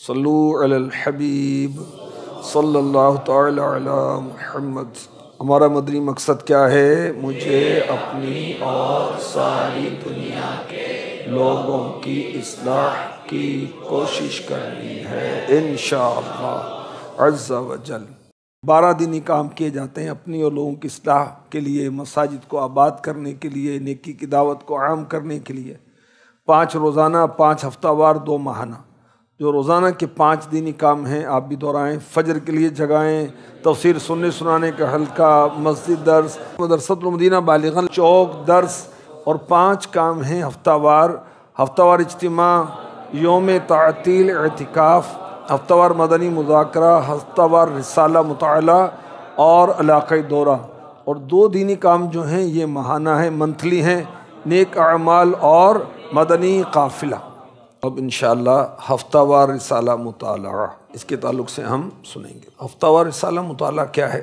सल्लूबीब सल्ला तहमद हमारा मदनी मकसद क्या है मुझे अपनी और सारी दुनिया के लोगों की असलाह की कोशिश करनी है इन शज़ा बारह दिन ही काम किए जाते हैं अपनी और लोगों की असलाह के लिए मसाजिद को आबाद करने के लिए नेकी की दावत को आम करने के लिए पाँच रोज़ाना पाँच हफ्ता वार दो माहाना जो रोज़ाना के पाँच दीनी काम हैं आप भी दोहराएँ फजर के लिए जगाएँ तफसर सुनने सुनाने का हल्का मस्जिद दर्स मदरसतमदीना बालिगन चौक दर्स और पाँच काम हैं हफ्तावार हफ्तावार इज्तम योम तातील एहतिकाफ़ हफ्तावार मदनी मुजाकरा हफ्तावार रसाला मुताल और इलाक़ाई दौरा और दो दीनी काम जो हैं ये महाना है मंथली हैं नेक अमाल और मदनी काफिला अब इन हफ्तावार रिसाला मताल इसके ताल्लुक से हम सुनेंगे हफ्तावार रिसाला मताल क्या है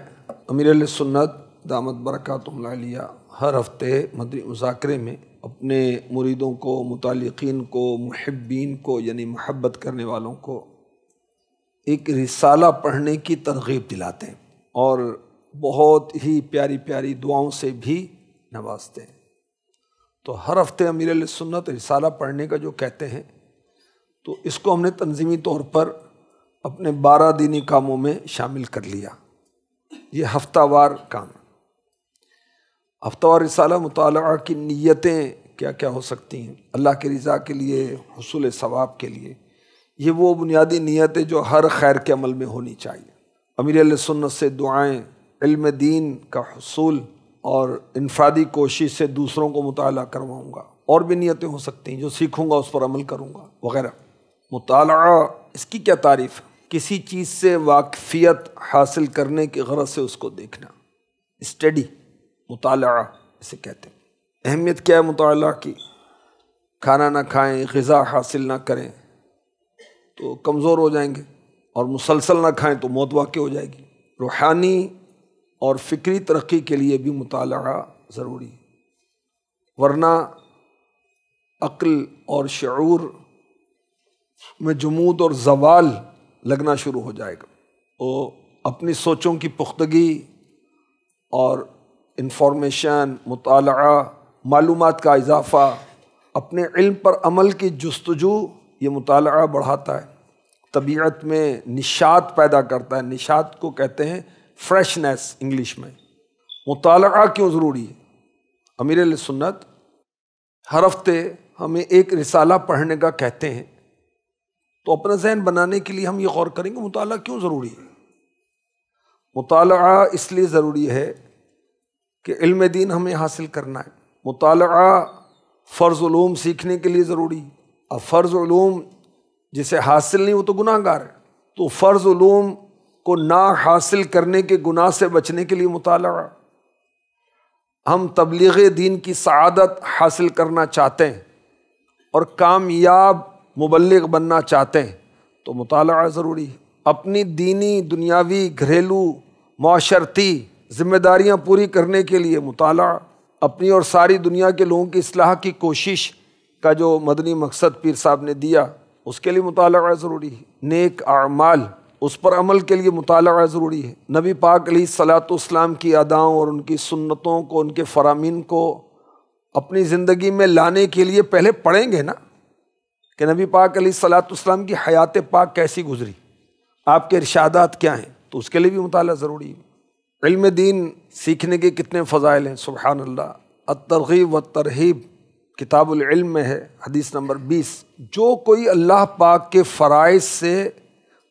अमीर सुन्नत दामद बरकत लिया हर हफ्ते मदनी मुजाकरे में अपने मुरीदों को मतलकिन को महबीन को यानी महब्बत करने वालों को एक रिसाला पढ़ने की तरगीब दिलाते हैं और बहुत ही प्यारी प्यारी दुआओं से भी नवाजते हैं तो हर हफ्ते अमीर सुन्नत रिसाला पढ़ने का जो कहते हैं तो इसको हमने तंजीमी तौर पर अपने बारह दीनी कामों में शामिल कर लिया ये हफ्तावार काम हफ्तावार रिसाला मुताल की नीयतें क्या क्या हो सकती हैं अल्लाह की रज़ा के लिए हसूल सवाब के लिए ये वो बुनियादी नीयतें जो हर खैर के अमल में होनी चाहिए अमीर सुन्नत से दुआएँ इल्म दीन का हसूल और इनफादी कोशिश से दूसरों को मुताल करवाऊँगा और भी नीयतें हो सकती हैं जो सीखूँगा उस पर अमल करूँगा वगैरह मुताल इसकी क्या तारीफ़ किसी चीज़ से वाकफियत हासिल करने की गरज से उसको देखना स्टडी मुताल इसे कहते हैं अहमियत क्या है मुताल की खाना ना खाएँ गज़ा हासिल ना करें तो कमज़ोर हो जाएंगे और मुसलसल ना खाएँ तो मौत वाक़ हो जाएगी रूहानी और फ़िक्री तरक्की के लिए भी मुताल ज़रूरी वरना अक्ल और शूर में जमूद और जवाल लगना शुरू हो जाएगा वो अपनी सोचों की पुख्तगी और इन्फॉर्मेशन मताल मालूम का इजाफ़ा अपने इल्म पर अमल की जस्तजू ये मताल बढ़ाता है तबीयत में निशात पैदा करता है निशात को कहते हैं फ्रेशनेस इंग्लिश में मताल क्यों ज़रूरी है अमीर सुन्नत हर हफ्ते हमें एक रिसाला पढ़ने का कहते हैं तो अपना जहन बनाने के लिए हम ये गौर करेंगे मुताल क्यों ज़रूरी है मुताल इसलिए ज़रूरी है कि इल्म दीन हमें हासिल करना है मुताल फ़र्ज़लूम सीखने के लिए ज़रूरी अब फ़र्ज़लूम जिसे हासिल नहीं वो तो गुनाहगार है तो फ़र्ज़लूम को ना हासिल करने के गुनाह से बचने के लिए मुताल हम तबलीग दीन की सदत हासिल करना चाहते हैं और कामयाब मुबलग बनना चाहते हैं तो मुताल ज़रूरी है अपनी दीनी दुनियावी घरेलू माशरती ज़िम्मेदारियाँ पूरी करने के लिए मुताल अपनी और सारी दुनिया के लोगों की असलाह की कोशिश का जो मदनी मकसद पीर साहब ने दिया उसके लिए मुताल ज़रूरी है नेक अमाल उस पर अमल के लिए मुताल ज़रूरी है नबी पाक सलातम की अदाओं और उनकी सुन्नतों को उनके फरामीन को अपनी ज़िंदगी में लाने के लिए पहले पढ़ेंगे ना कि नबी पाक सलाम की हयात पाक कैसी गुजरी आपके इर्शादात क्या हैं तो उसके लिए भी मुताल ज़रूरी है इल्म दीन सीखने के कितने फ़जाइल हैं सुबहान अल्लाह अतरगीब व तरहीब किताबुल्म में है हदीस नंबर बीस जो कोई अल्लाह पाक के फ़राइज से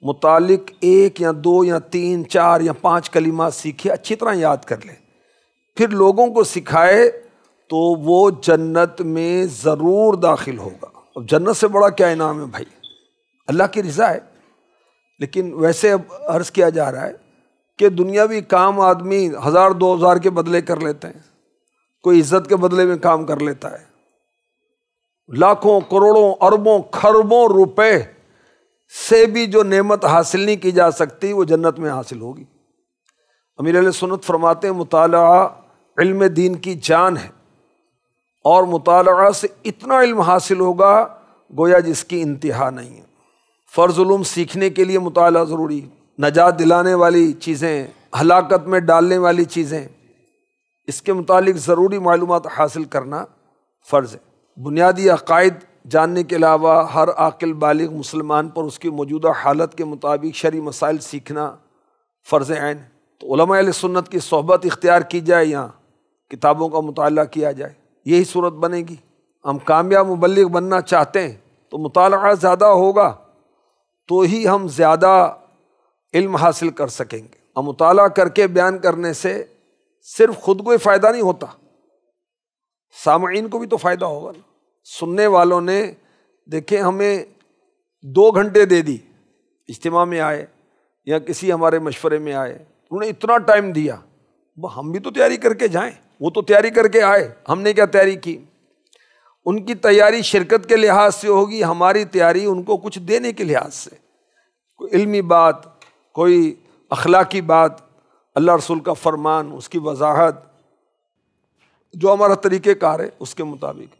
मुतक एक या दो या तीन चार या पाँच कलिमा सीखे अच्छी तरह याद कर ले फिर लोगों को सिखाए तो वो जन्नत में ज़रूर दाखिल होगा अब जन्नत से बड़ा क्या इनाम है भाई अल्लाह की रज़ा है लेकिन वैसे अब अर्ज़ किया जा रहा है कि दुनियावी काम आदमी हज़ार दो हज़ार के बदले कर लेते हैं कोई इज्जत के बदले में काम कर लेता है लाखों करोड़ों अरबों खरबों रुपए से भी जो नेमत हासिल नहीं की जा सकती वो जन्नत में हासिल होगी अमीर सुनत फरमाते मुताल इल्म दीन की जान है और मुताल से इतना इल्म हासिल होगा गोया जिसकी इंतहा नहीं है फ़र्ज़ुलूम सीखने के लिए मुताल ज़रूरी नजात दिलाने वाली चीज़ें हलाकत में डालने वाली चीज़ें इसके मुतल ज़रूरी मालूम हासिल करना फ़र्ज़ है बुनियादी अकायद जानने के अलावा हर आकिल बालग मुसलमान पर उसकी मौजूदा हालत के मुताबिक शरी मसाइल सीखना फ़र्ज़ आन तो सुन्नत की सहबत इख्तियार की जाए या किताबों का मुताल किया जाए यही सूरत बनेगी हम कामयाब मुबलिक बनना चाहते हैं तो मुताल ज़्यादा होगा तो ही हम ज़्यादा इल्म हासिल कर सकेंगे और मुताल करके बयान करने से सिर्फ खुद को ही फ़ायदा नहीं होता सामीन को भी तो फ़ायदा होगा ना सुनने वालों ने देखें हमें दो घंटे दे दी इज्तम में आए या किसी हमारे मशवरे में आए उन्होंने इतना टाइम दिया हम भी तो तैयारी करके जाएं वो तो तैयारी करके आए हमने क्या तैयारी की उनकी तैयारी शिरकत के लिहाज से होगी हमारी तैयारी उनको कुछ देने के लिहाज से कोई इल्मी बात कोई अखलाकी बात अल्लाह रसूल का फरमान उसकी वजाहत जो हमारा तरीक़ेकार है उसके मुताबिक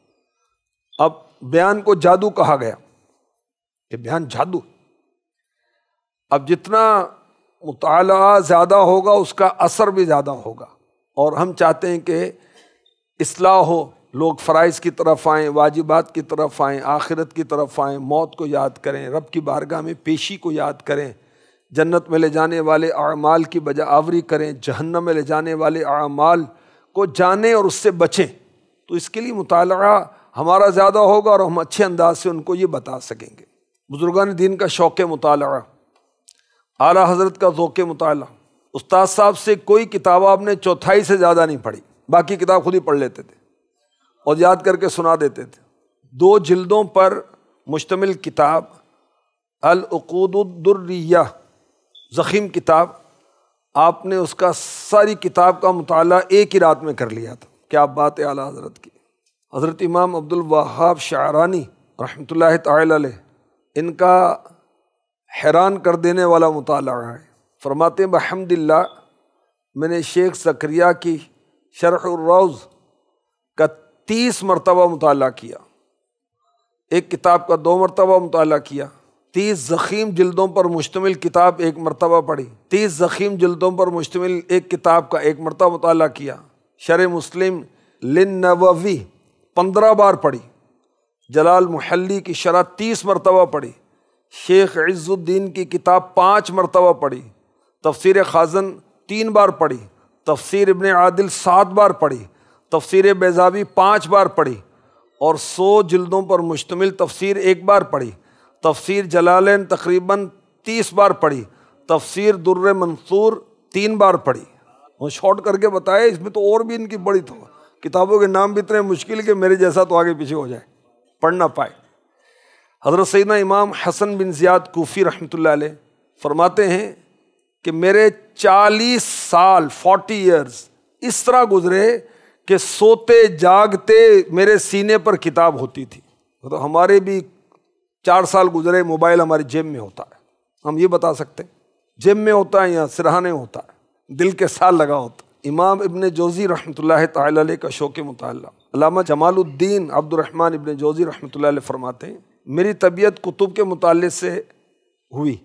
अब बयान को जादू कहा गया कि बयान जादू अब जितना मुताला ज़्यादा होगा उसका असर भी ज़्यादा होगा और हम चाहते हैं कि असलाह हो लोग फ़राइज़ की तरफ आएँ वाजिबात की तरफ आएँ आखिरत की तरफ आएँ मौत को याद करें रब की बारगाह में पेशी को याद करें जन्नत में ले जाने वाले अमाल की बजा आवरी करें जहन्नम में ले जाने वाले अमाल को जानें और उससे बचें तो इसके लिए मुताल हमारा ज़्यादा होगा और हम अच्छे अंदाज से उनको ये बता सकेंगे बुज़ुर्गान दीन का शौक़ मुताल आला हज़रत का ओक़ मुताला उस्ताद साहब से कोई किताब आपने चौथाई से ज़्यादा नहीं पढ़ी बाकी किताब खुद ही पढ़ लेते थे और याद करके सुना देते थे दो जिल्दों पर मुश्तमिल किताब अलकूदुर्रिया ज़ख़ीम किताब आपने उसका सारी किताब का मताल एक ही रात में कर लिया था क्या बात है आला हज़रत की हज़रत इमाम अब्दुल वहाब शारानी रहमत ला इनका हैरान कर देने वाला मताल है फरमाते बहमदिल्ला मैंने शेख सक्रिया की शरफ़ का तीस मरतबा मुताल किया एक किताब का दो मरतबा मुताल किया तीस ज़ख़ीम जल्दों पर मुश्तम किताब एक मरतबा पढ़ी तीस ज़ख़ीम जल्दों पर मुश्तम एक किताब का एक मरतबा मुताल किया शर मुस्लिम लिन नवी पंद्रह बार पढ़ी जलाल महली की शरह तीस मरतबा पढ़ी शेख इज़ुद्दीन की किताब पाँच मरतबा पढ़ी तफसर ख़ाजन तीन बार पढ़ी तफसर इबन आदिल सात बार पढ़ी तफसर बेजावी पाँच बार पढ़ी और सौ जल्दों पर मुश्तमिल तफसर एक बार पढ़ी तफसर जलाल तकरीबन तीस बार पढ़ी तफसर दुर्र मंसूर तीन बार पढ़ी वो शॉर्ट करके बताए इसमें तो और भी इनकी बड़ी तो किताबों के नाम भी इतने मुश्किल के मेरे जैसा तो आगे पीछे हो जाए पढ़ ना पाए हज़रत सैदना इमाम हसन बिन ज़ियाद कोफ़ी रहमत फरमाते हैं कि मेरे 40 साल 40 इयर्स इस तरह गुजरे कि सोते जागते मेरे सीने पर किताब होती थी तो हमारे भी चार साल गुजरे मोबाइल हमारी जेब में होता है हम ये बता सकते हैं जेब में होता है या सिरहाने होता है दिल के साथ लगा होता है इमाम इबन जोजी रहमत ताल का शोक मुताला जमालुद्दीन अब्दुलरहमान इबन जोजी रहमत फरमाते हैं मेरी तबीयत कुतुब के मुताले से हुई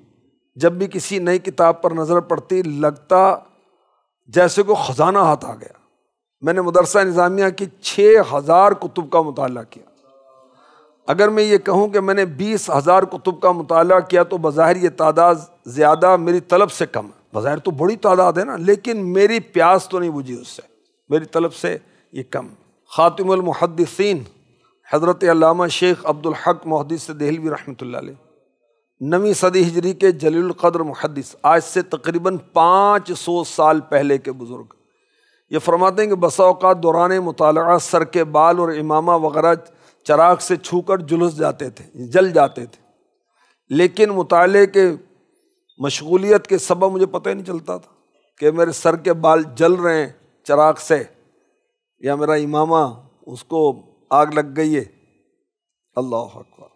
जब भी किसी नई किताब पर नज़र पड़ती लगता जैसे को ख़जाना हाथ आ गया मैंने मदरसा निज़ामिया की छः हज़ार कुतुब का मताल किया अगर मैं ये कहूँ कि मैंने बीस हज़ार कुतुब का मताल किया तो बाहर ये तादाद ज़्यादा मेरी तलब से कम है बज़ाहिर तो बड़ी तादाद है ना लेकिन मेरी प्यास तो नहीं बुझी उससे मेरी तलब से ये कम ख़ातमलमहदसिन हज़रत शेख अब्दुल्हक हक महदस दहलवी रहमत ला नवी सदी हिजरी के जलील कदर मुहदस आज से तकरीबन पाँच सौ साल पहले के बुज़ुर्ग ये फरमाते हैं कि का दौरान मुताल सर के बाल और इमामा वगैरह चराग से छू कर जुलस जाते थे जल जाते थे लेकिन मुताले के मशगूलियत के सबब मुझे पता ही नहीं चलता था कि मेरे सर के बाल जल रहे हैं चराग से या मेरा इमामा उसको आग लग गई है अल्लाह अकबर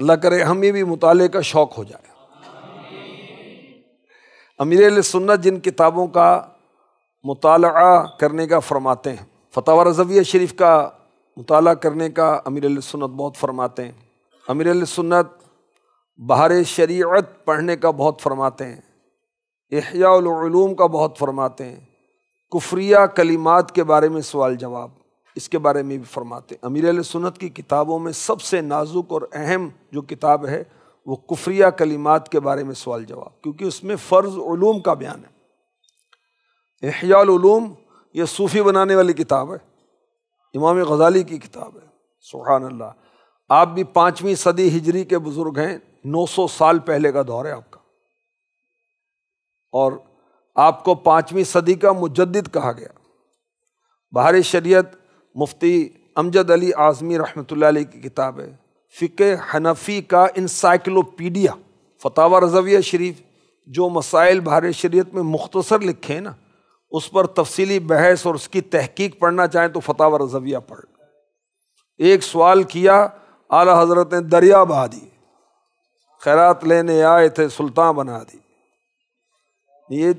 अल्लाह करे हमें भी मुताले का शौक़ हो जाए अमीर सुन्नत जिन किताबों का मुताल करने का फरमाते हैं फतवा रजविया शरीफ का मुताल करने का अमीर सुन्नत बहुत फरमाते हैं अमीर सुन्नत बहार शरीयत पढ़ने का बहुत फरमाते हैं अहियालूम का बहुत फरमाते हैं कुफ्रिया कलिमात के बारे में सवाल जवाब इसके बारे में भी फरमाते अमीर सुनत की किताबों में सबसे नाजुक और अहम जो किताब है वो कुफ्रिया कलिमात के बारे में सवाल जवाब क्योंकि उसमें फ़र्ज़ का बयान है एहयालूम ये सूफ़ी बनाने वाली किताब है इमाम गज़ाली की किताब है सुहान अल्लाह आप भी पाँचवीं सदी हिजरी के बुज़ुर्ग हैं 900 साल पहले का दौर है आपका और आपको पाँचवीं सदी का मुजद कहा गया बाहर शरीयत मुफ्ती अमजद अली आज़मी रहमत की किताब है फ़िक हनफ़ी का इंसाइक्लोपीडिया फतावा रजविया शरीफ जो मसाइल भार शरीत में मुख्तसर लिखे हैं ना उस पर तफसली बहस और उसकी तहकीक पढ़ना चाहें तो फतावा रजविया पढ़ एक सवाल किया आला हज़रत ने दरिया बहा दी खैरात लेने आए थे सुल्तान बना दी ये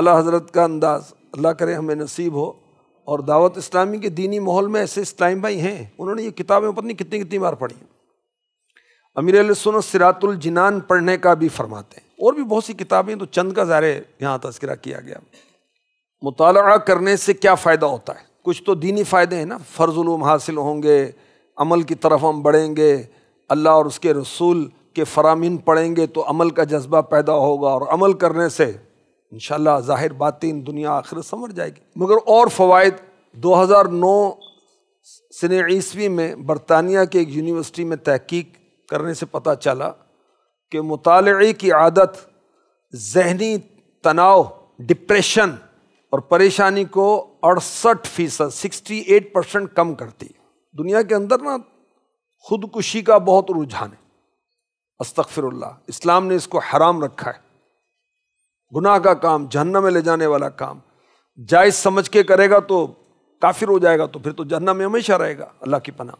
आला हज़रत का अंदाज़ अल्लाह करे हमें नसीब हो और दावत इस्लामी के दीनी माहौल में ऐसे इस्लाम भाई हैं उन्होंने ये किताबें पता नहीं कितनी कितनी बार पढ़ी अमीर सुन सिरातुल जिनान पढ़ने का भी फरमाते हैं और भी बहुत सी किताबें तो चंद का ज़ारे यहाँ तस्करा किया गया मुताल करने से क्या फ़ायदा होता है कुछ तो दीनी फ़ायदे हैं ना फ़र्जुलूम हासिल होंगे अमल की तरफ हम बढ़ेंगे अल्लाह और उसके रसूल के फरामीन पढ़ेंगे तो अमल का जज्बा पैदा होगा और अमल करने से इन ज़ाहिर बातिन दुनिया आखिर समझ जाएगी मगर और फ़वाद 2009 सने ईस्वी में बरतानिया के एक यूनिवर्सिटी में तहकीक करने से पता चला कि मुताल की आदत जहनी तनाव डिप्रेशन और परेशानी को अड़सठ फ़ीसद सिक्सटी एट परसेंट कम करती है दुनिया के अंदर ना खुदकुशी का बहुत रुझान है अस्तफ़िरल्ला इस्लाम ने इसको हराम रखा है गुनाह का काम जहन्नम में ले जाने वाला काम जायज समझ के करेगा तो काफिर हो जाएगा तो फिर तो जहन्नम में हमेशा रहेगा अल्लाह की पना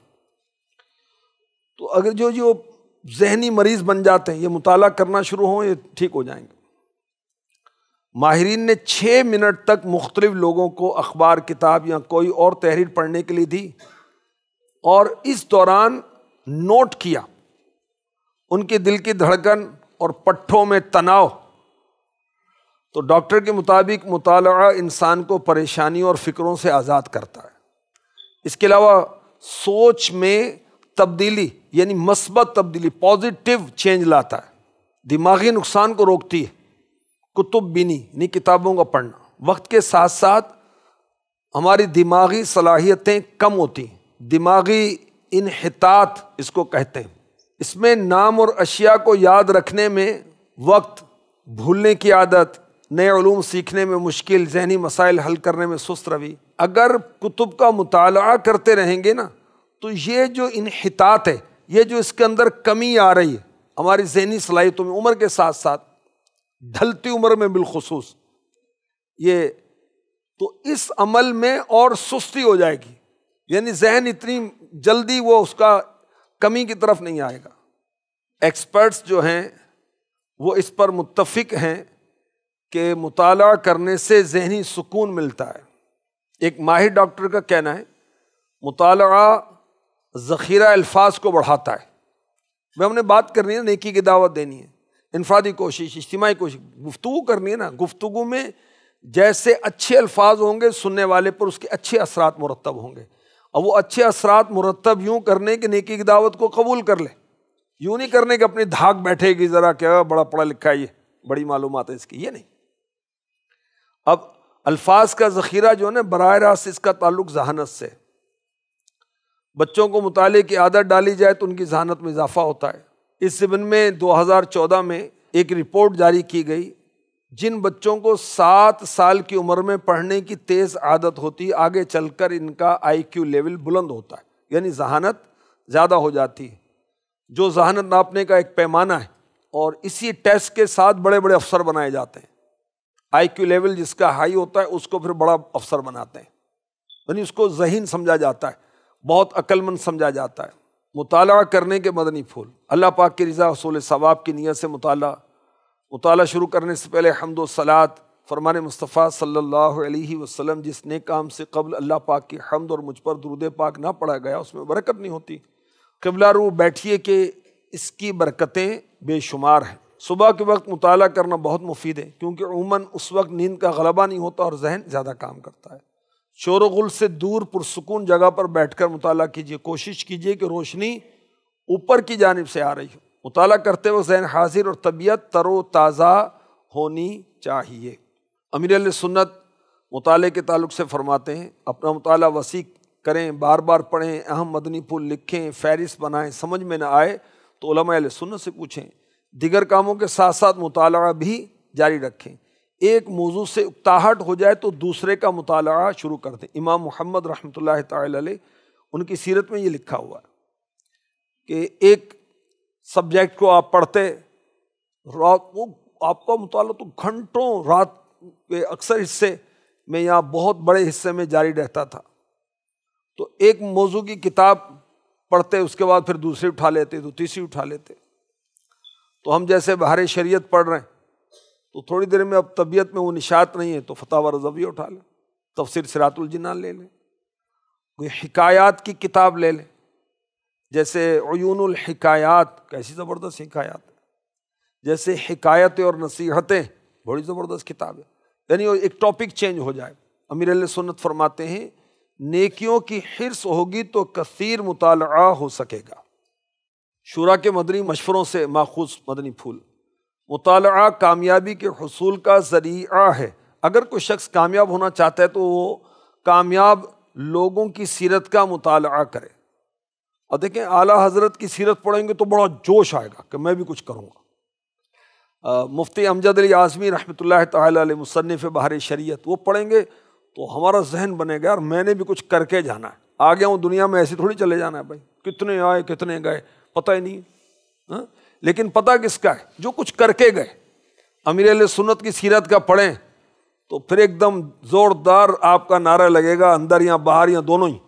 तो अगर जो जो जहनी मरीज बन जाते हैं ये मुताला करना शुरू हों ये ठीक हो जाएंगे माहरीन ने छः मिनट तक मुख्तलिफ लोगों को अखबार किताब या कोई और तहरीर पढ़ने के लिए दी और इस दौरान नोट किया उनके दिल की धड़कन और पट्ठों में तनाव तो डॉक्टर के मुताबिक मुताल इंसान को परेशानी और फ़िक्रों से आज़ाद करता है इसके अलावा सोच में तब्दीली यानी मस्बत तब्दीली पॉजिटिव चेंज लाता है दिमागी नुकसान को रोकती है कुतुब बिनी यानी किताबों का पढ़ना वक्त के साथ साथ हमारी दिमागी सलाहियतें कम होती दिमागी इनहतात इसको कहते हैं इसमें नाम और अशिया को याद रखने में वक्त भूलने की आदत नए ूम सीखने में मुश्किल जहनी मसाइल हल करने में सुस्त रवि अगर कुतुब का मताल करते रहेंगे ना तो ये जो इनहतात है ये जो इसके अंदर कमी आ रही है हमारी जहनी सलाहियतों में उम्र के साथ साथ ढलती उम्र में बिलखसूस ये तो इस अमल में और सुस्ती हो जाएगी यानी जहन इतनी जल्दी वो उसका कमी की तरफ नहीं आएगा एक्सपर्ट्स जो हैं वो इस पर मुतफिक हैं कि मुताल करने से जहनी सुकून मिलता है एक माहिर डॉक्टर का कहना है मताल ज़ख़ीरा अल्फाज को बढ़ाता है मैं हमने बात करनी है नेकी की दावत देनी है इनफ़ादी कोशिश इज्तिमाही कोशिश गुफ्तु करनी है ना गुफ्तु में जैसे अच्छे अल्फाज होंगे सुनने वाले पर उसके अच्छे असरात मुरतब होंगे और वो अच्छे असरा मुरतब यूँ करने के नेकी की दावत को कबूल कर ले यूँ नहीं करने के अपनी धाक बैठेगी ज़रा क्या बड़ा पढ़ा लिखा है ये बड़ी मालूम है इसकी ये नहीं अब अल्फाज का ज़ख़ीरा जो है ना बर रास्त इसका ताल्लुक जहानत से बच्चों को मुताले की आदत डाली जाए तो उनकी जहानत में इजाफा होता है इस सिबन में दो हज़ार चौदह में एक रिपोर्ट जारी की गई जिन बच्चों को सात साल की उम्र में पढ़ने की तेज़ आदत होती आगे चल कर इनका आई क्यू लेवल बुलंद होता है यानी जहानत ज़्यादा हो जाती है जो जहानत नापने का एक पैमाना है और इसी टेस्ट के साथ बड़े बड़े अफसर बनाए जाते हैं आईक्यू लेवल जिसका हाई होता है उसको फिर बड़ा अफसर बनाते हैं यानी उसको जहीन समझा जाता है बहुत अक्लमंद समझा जाता है मुताल करने के मदनी फूल अल्लाह पाक की रज़ा रसूल सवाब की नीयत से मुताल मुताल शुरू करने से पहले हमद सलात फरमान मुस्तफ़ा सल्लल्लाहु अलैहि वसल्लम जिस ने काम से कबल अल्लाह पाक की हमद और मुझ पर दरूद पाक ना पढ़ा गया उसमें बरकत नहीं होती कबला रू बैठिए कि इसकी बरकतें बेशुमार हैं सुबह के वक्त मुताल करना बहुत मुफीद है क्योंकि उमन उस वक्त नींद का गलबा नहीं होता और जहन ज़्यादा काम करता है शोर गुल से दूर पुरसकून जगह पर बैठ कर मुताल कीजिए कोशिश कीजिए कि रोशनी ऊपर की जानब से आ रही हो मुताल करते वक्त जहन हाजिर और तबीयत तरो ताज़ा होनी चाहिए अमीर सुन्नत मुताले के तल्ल से फरमाते हैं अपना मुताल वसी करें बार बार पढ़ें अहम मदनी पुल लिखें फहरिस्त बनाएं समझ में ना आए तो सुन्नत से पूछें दिगर कामों के साथ साथ मुताल भी जारी रखें एक मौजू से उकताहट हो जाए तो दूसरे का मुताल शुरू कर दें इमाम मोहम्मद रहमत ताल उनकी सीरत में ये लिखा हुआ है कि एक सब्जेक्ट को आप पढ़ते रात वो आपका मुताल तो घंटों रात के अक्सर हिस्से में या बहुत बड़े हिस्से में जारी रहता था तो एक मौजू की किताब पढ़ते उसके बाद फिर दूसरी उठा लेते तो तीसरी उठा लेते तो हम जैसे बाहर शरीयत पढ़ रहे हैं तो थोड़ी देर में अब तबीयत में वो निशात नहीं है तो फताह रजवी उठा लें तफसर सरातुलजनान ले लें कोई हिकायात की किताब ले लें जैसे अयून हिकायात कैसी ज़बरदस्त हिकायात है जैसे हिकायतें और नसीहतें बड़ी ज़बरदस्त किताब है यानी एक टॉपिक चेंज हो जाए अमीर सुन्नत फरमाते हैं नेकियों की हिरस होगी तो कसीर मुताल हो सकेगा शुरा के मदनी मशवरों से माखूज मदनी फूल मुताल कामयाबी के हसूल का ज़रिया है अगर कोई शख्स कामयाब होना चाहता है तो वो कामयाब लोगों की सीरत का मुताल करे और देखें आला हज़रत की सीरत पढ़ेंगे तो बड़ा जोश आएगा कि मैं भी कुछ करूँगा मुफ्ती अमजद अली आज़मी रहमत ला मुसनफ़ बहार शरीत वो पढ़ेंगे तो हमारा जहन बनेगा और मैंने भी कुछ करके जाना है आ गया हूँ दुनिया में ऐसे थोड़ी चले जाना है भाई कितने आए कितने गए पता ही नहीं हा? लेकिन पता किसका है जो कुछ करके गए अमीर सुन्नत की सीरत का पढ़ें तो फिर एकदम ज़ोरदार आपका नारा लगेगा अंदर या बाहर या दोनों ही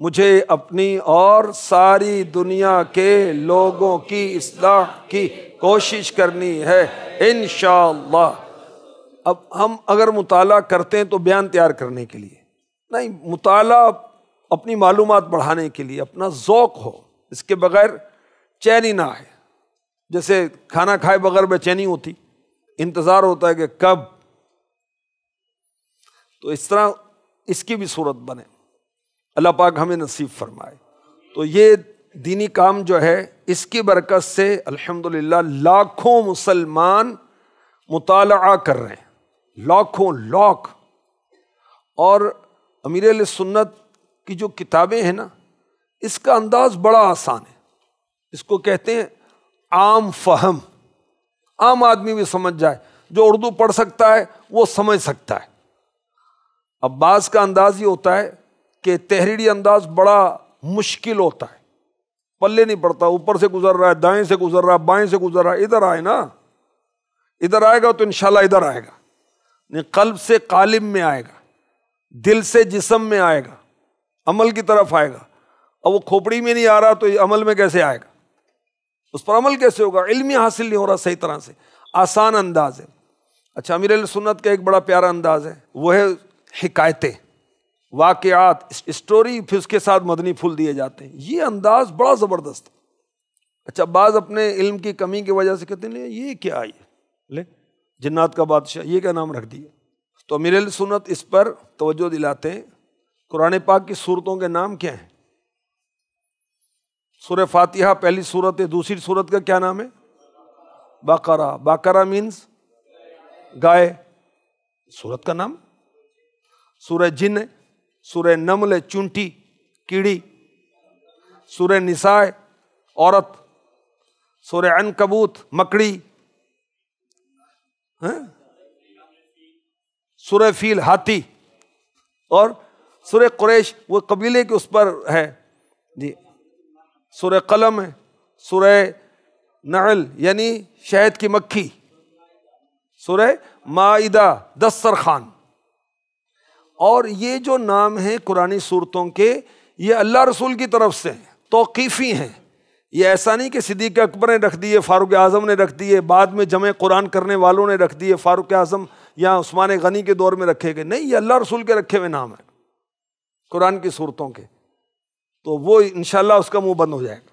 मुझे अपनी और सारी दुनिया के लोगों की असलाह की कोशिश करनी है इन अब हम अगर मुताला करते हैं तो बयान तैयार करने के लिए नहीं मुताला अपनी मालूम बढ़ाने के लिए अपना ओक़ हो इसके बगैर चैनी ना आए जैसे खाना खाए बगैर बेचैनी होती इंतज़ार होता है कि कब तो इस तरह इसकी भी सूरत बने अल्लाह पाक हमें नसीब फरमाए तो ये दीनी काम जो है इसकी बरकत से अल्हम्दुलिल्लाह लाखों मुसलमान मुताल कर रहे हैं लाखों लाख और अमीर सुन्नत की जो किताबें हैं ना इसका अंदाज़ बड़ा आसान है इसको कहते हैं आम फहम आम आदमी भी समझ जाए जो उर्दू पढ़ सकता है वो समझ सकता है अब्बास का अंदाज ये होता है कि तहरीरी अंदाज बड़ा मुश्किल होता है पल्ले नहीं पड़ता ऊपर से गुजर रहा है दाएं से गुजर रहा है बाएं से गुजर रहा है इधर आए ना इधर आएगा तो इनशाला इधर आएगा नहीं कल्ब से कालिब में आएगा दिल से जिसम में आएगा अमल की तरफ आएगा अब वो खोपड़ी में नहीं आ रहा तो अमल में कैसे आएगा उस पर अमल कैसे होगा इल्मी हासिल नहीं हो रहा सही तरह से आसान अंदाज है अच्छा अमीर सुन्नत का एक बड़ा प्यारा अंदाज है वो है हिकायतें वाक़ात स्टोरी फिर उसके साथ मदनी फूल दिए जाते हैं ये अंदाज बड़ा ज़बरदस्त अच्छा बाज़ अपने इल्म की कमी की वजह से कहते हैं ये क्या है ले जन्नात का बादशाह ये क्या नाम रख दिया तो अमीर सुन्नत इस पर तोज्जो दिलाते हैं कुरान पाक की सूरतों के नाम क्या हैं सूर्य फातिहा पहली सूरत है दूसरी सूरत का क्या नाम है बाकरा बाकरा मीन्स गाय सूरत का नाम सूर्य जिन है सूर्य नमल चुंटी कीड़ी सूर्य निसाय औरत सूर्य अनकबूत मकड़ी हाँ? सूर्य फील हाथी और सूर्य कुरैश वो कबीले के उस पर है जी सुर कलम है सुरह नल यानी शहद की मक्खी सुरह माइदा दस्तर खान और ये जो नाम हैं कुरानी सूरतों के ये अल्लाह रसूल की तरफ से तोकीफ़ी हैं ये ऐसा नहीं कि सिद्दीक अकबर ने रख दिए फ़ारूक आज़म ने रख दिए बाद में जमे कुरान करने वालों ने रख दिए फ़ारूक आज़म या उस्मान गनी के दौर में रखे गए नहीं ये अल्लाह रसूल के रखे हुए नाम हैं कुरान की सूरतों के तो वो इनशाला उसका मुंह बंद हो जाएगा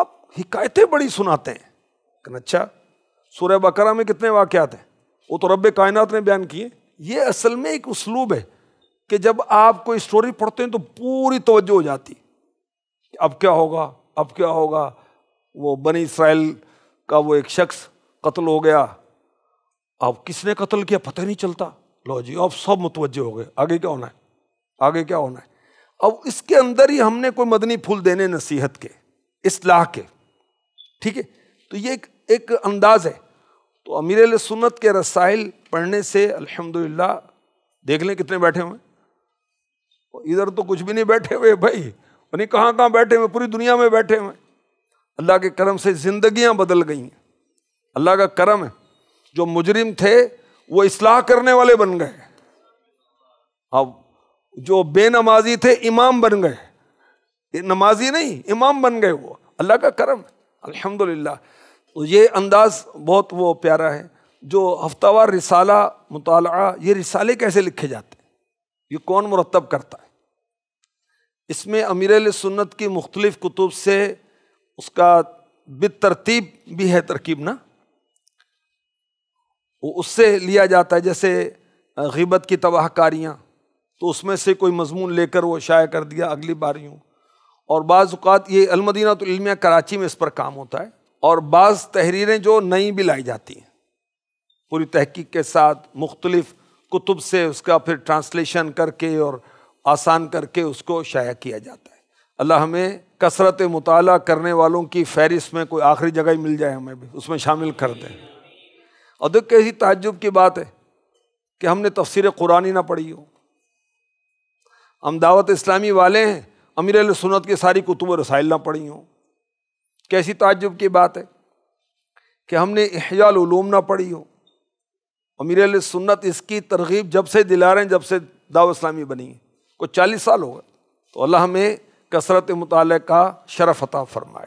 आप हिकायतें बड़ी सुनाते हैं कहना अच्छा सूर्य बकरा में कितने वाक्यात हैं वो तो रब कायनात ने बयान किए ये असल में एक उसलूब है कि जब आप कोई स्टोरी पढ़ते हैं तो पूरी तवज्जो हो जाती अब क्या होगा अब क्या होगा वो बनी इसराइल का वो एक शख्स कत्ल हो गया अब किसने कत्ल किया पता ही नहीं चलता लो जी अब सब मुतवजह हो गए आगे क्या होना है आगे क्या होना है अब इसके अंदर ही हमने कोई मदनी फूल देने नसीहत के इसलाह के ठीक है तो ये एक, एक अंदाज है तो अमीर सुन्नत के रसाइल पढ़ने से अल्हम्दुलिल्लाह देख लें कितने बैठे हुए इधर तो कुछ भी नहीं बैठे हुए भाई उन्हें कहाँ कहाँ बैठे हुए पूरी दुनिया में बैठे हुए अल्लाह के करम से जिंदगियां बदल गई हैं अल्लाह का करम है जो मुजरिम थे वो इसलाह करने वाले बन गए अब जो बेनमाजी थे इमाम बन गए नमाजी नहीं इमाम बन गए वो अल्लाह का करम अल्हम्दुलिल्लाह तो ये अंदाज़ बहुत वो प्यारा है जो हफ्तावार रिसाला मुताला ये रिसाले कैसे लिखे जाते हैं ये कौन मुरतब करता है इसमें अमीर सुन्नत की मुख्तलिफ़ कुतुब से उसका बतरतीब भी है तरकीब ना वो उससे लिया जाता है जैसे ग़िबत की तबाहकारियाँ तो उसमें से कोई मजमून लेकर वो शाया कर दिया अगली बार यूँ और बाज़ात ये अलमदीना तो इल्मिया कराची में इस पर काम होता है और बाज़ तहरीरें जो नई भी लाई जाती हैं पूरी तहकीक के साथ मुख्तलिफ़ कुतुब से उसका फिर ट्रांसलेशन करके और आसान करके उसको शाया किया जाता है अल्लाह हमें कसरत मताल करने वालों की फहरिस्त में कोई आखिरी जगह ही मिल जाए हमें भी उसमें शामिल कर दें और देख कैसी ताजुब की बात है कि हमने तफसर कुरानी ना पढ़ी हो हम दावत इस्लामी वाले हैं अमीर सुनत की सारी कुतुब रसाइल ना पढ़ी हों कैसी ताजुब की बात है कि हमने इहयालूम ना पढ़ी हो अमीर सुन्नत इसकी तरगीब जब से दिला रहे हैं जब से दाव इस्लामी बनी है कुछ चालीस साल हो गए तो अल्लाह हमें कसरत मुताल का शरफ़ अता फरमाए